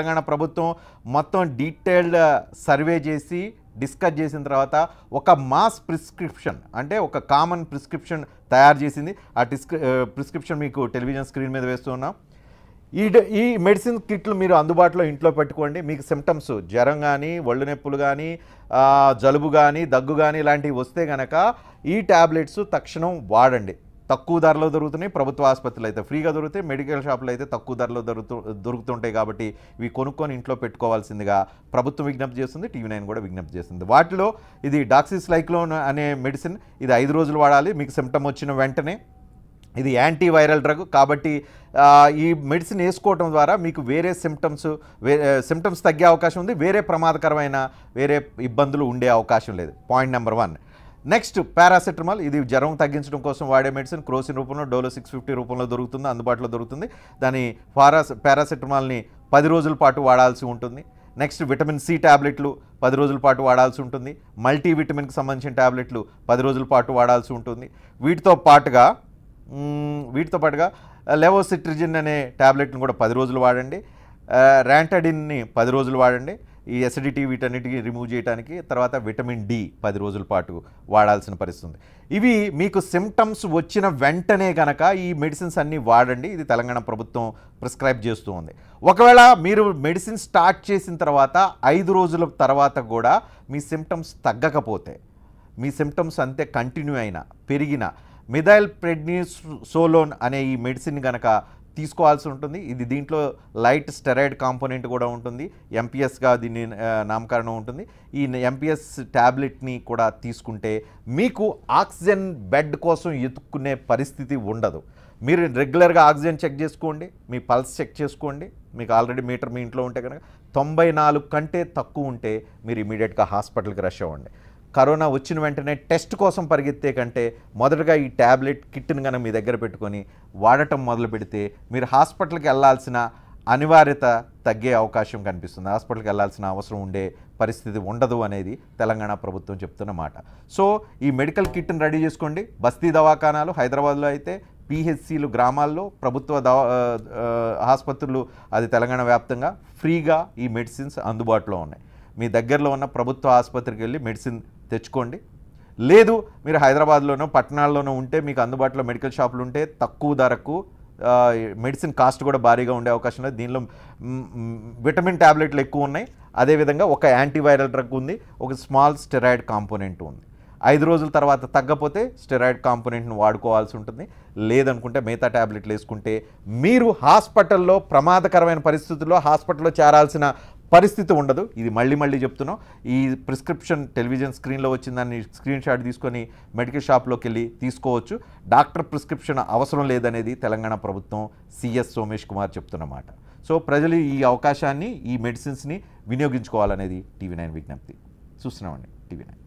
తెలంగాణ ప్రభుత్వం మొత్తం detailed survey చేసి డిస్కస్ చేసిన తర్వాత ఒక మాస్ ప్రిస్క్రిప్షన్ అంటే ఒక కామన్ ప్రిస్క్రిప్షన్ తయారు చేసింది ఆ డిస్క్రి ప్రిస్క్రిప్షన్ మీకు టెలివిజన్ స్క్రీన్ మీద వేస్తున్నాం ఈ ఈ మెడిసిన్ కిట్లు మీరు అందుబాటులో ఇంట్లో పెట్టుకోండి మీకు సిమ్టమ్స్ జ్వరం కానీ ఒళ్ళు నొప్పులు కానీ జలుబు కానీ దగ్గు కానీ ఇలాంటివి వస్తే కనుక ఈ ట్యాబ్లెట్స్ తక్షణం వాడండి తక్కువ ధరలో దొరుకుతున్నాయి ప్రభుత్వ ఆసుపత్రులు అయితే ఫ్రీగా దొరుకుతాయి మెడికల్ షాపులు అయితే తక్కువ ధరలో దొరుకుతూ దొరుకుతుంటాయి కాబట్టి ఇవి కొనుక్కొని ఇంట్లో పెట్టుకోవాల్సిందిగా ప్రభుత్వం విజ్ఞప్తి చేస్తుంది టీవీ నైన్ కూడా విజ్ఞప్తి చేస్తుంది వాటిలో ఇది డాక్సిస్ లైక్లోన్ అనే మెడిసిన్ ఇది ఐదు రోజులు వాడాలి మీకు సిమ్టమ్ వచ్చిన వెంటనే ఇది యాంటీవైరల్ డ్రగ్ కాబట్టి ఈ మెడిసిన్ వేసుకోవటం ద్వారా మీకు వేరే సిమ్టమ్స్ సిమ్టమ్స్ తగ్గే అవకాశం ఉంది వేరే ప్రమాదకరమైన వేరే ఇబ్బందులు ఉండే అవకాశం లేదు point number one next paracetamol ఇది జ్వరం తగ్గించడం కోసం వాడే మెడిసిన్ క్రోసిన్ రూపంలో డోలో సిక్స్ ఫిఫ్టీ రూపంలో దొరుకుతుంది అందుబాటులో దొరుకుతుంది దాని పారాస్ పారాసెటమాల్ని పది రోజుల పాటు వాడాల్సి ఉంటుంది నెక్స్ట్ విటమిన్ సి ట్యాబ్లెట్లు పది రోజుల పాటు వాడాల్సి ఉంటుంది మల్టీ విటమిన్కి సంబంధించిన ట్యాబ్లెట్లు పది రోజుల పాటు వాడాల్సి ఉంటుంది వీటితో పాటుగా వీటితో పాటుగా లెవోసిట్రిజిన్ అనే ట్యాబ్లెట్ని కూడా పది రోజులు వాడండి ర్యాంటడిన్ని పది రోజులు వాడండి ఈ ఎసిడిటీ వీటన్నిటికి రిమూవ్ చేయడానికి తర్వాత విటమిన్ డి పది రోజుల పాటు వాడాల్సిన పరిస్థితి ఉంది ఇవి మీకు సిమ్టమ్స్ వచ్చిన వెంటనే కనుక ఈ మెడిసిన్స్ అన్నీ వాడండి ఇది తెలంగాణ ప్రభుత్వం ప్రిస్క్రైబ్ చేస్తూ ఉంది ఒకవేళ మీరు మెడిసిన్ స్టార్ట్ చేసిన తర్వాత ఐదు రోజుల తర్వాత కూడా మీ సిమ్టమ్స్ తగ్గకపోతే మీ సిమ్టమ్స్ అంతే కంటిన్యూ అయినా పెరిగిన మిథైల్ ప్రెడ్ని సోలోన్ అనే ఈ మెడిసిన్ కనుక తీసుకోవాల్సి ఉంటుంది ఇది దీంట్లో లైట్ స్టెరాయిడ్ కాంపోనెంట్ కూడా ఉంటుంది ఎంపీఎస్గా దీని నామకరణం ఉంటుంది ఈ ఎంపీఎస్ ట్యాబ్లెట్ని కూడా తీసుకుంటే మీకు ఆక్సిజన్ బెడ్ కోసం ఎత్తుక్కునే పరిస్థితి ఉండదు మీరు రెగ్యులర్గా ఆక్సిజన్ చెక్ చేసుకోండి మీ పల్స్ చెక్ చేసుకోండి మీకు ఆల్రెడీ మీటర్ మీ ఇంట్లో ఉంటే కనుక తొంభై నాలుగు కంటే తక్కువ ఉంటే మీరు ఇమీడియట్గా హాస్పిటల్కి రష్ అవ్వండి కరోనా వచ్చిన వెంటనే టెస్ట్ కోసం పరిగెత్తే కంటే మొదటగా ఈ ట్యాబ్లెట్ కిట్ను కనుక మీ దగ్గర పెట్టుకొని వాడటం మొదలు పెడితే మీరు హాస్పిటల్కి వెళ్ళాల్సిన అనివార్యత తగ్గే అవకాశం కనిపిస్తుంది హాస్పిటల్కి వెళ్ళాల్సిన అవసరం ఉండే పరిస్థితి ఉండదు అనేది తెలంగాణ ప్రభుత్వం చెప్తున్న మాట సో ఈ మెడికల్ కిట్ను రెడీ చేసుకోండి బస్తీ దవాఖానాలు హైదరాబాద్లో అయితే పిహెచ్సిలు గ్రామాల్లో ప్రభుత్వ దవా ఆసుపత్రులు అది తెలంగాణ వ్యాప్తంగా ఫ్రీగా ఈ మెడిసిన్స్ అందుబాటులో ఉన్నాయి మీ దగ్గరలో ఉన్న ప్రభుత్వ ఆసుపత్రికి వెళ్ళి మెడిసిన్ తెచ్చుకోండి లేదు మీరు హైదరాబాద్లోనో పట్టణాల్లోనో ఉంటే మీకు అందుబాటులో మెడికల్ షాపులు ఉంటే తక్కువ ధరకు మెడిసిన్ కాస్ట్ కూడా భారీగా ఉండే అవకాశం లేదు దీనిలో విటమిన్ ట్యాబ్లెట్లు ఎక్కువ ఉన్నాయి అదేవిధంగా ఒక యాంటీవైరల్ డ్రగ్ ఉంది ఒక స్మాల్ స్టెరాయిడ్ కాంపోనెంట్ ఉంది ఐదు రోజుల తర్వాత తగ్గపోతే స్టెరాయిడ్ కాంపోనెంట్ను వాడుకోవాల్సి ఉంటుంది లేదనుకుంటే మిగతా ట్యాబ్లెట్లు వేసుకుంటే మీరు హాస్పిటల్లో ప్రమాదకరమైన పరిస్థితుల్లో హాస్పిటల్లో చేరాల్సిన పరిస్థితి ఉండదు ఇది మళ్ళీ మళ్ళీ చెప్తున్నాం ఈ ప్రిస్క్రిప్షన్ టెలివిజన్ స్క్రీన్లో వచ్చిన దాన్ని స్క్రీన్ షాట్ తీసుకొని మెడికల్ షాప్లోకి వెళ్ళి తీసుకోవచ్చు డాక్టర్ ప్రిస్క్రిప్షన్ అవసరం లేదనేది తెలంగాణ ప్రభుత్వం సిఎస్ సోమేష్ కుమార్ చెప్తున్నమాట సో ప్రజలు ఈ అవకాశాన్ని ఈ మెడిసిన్స్ని వినియోగించుకోవాలనేది టీవీ నైన్ విజ్ఞప్తి చూస్తున్నామండి టీవీ నైన్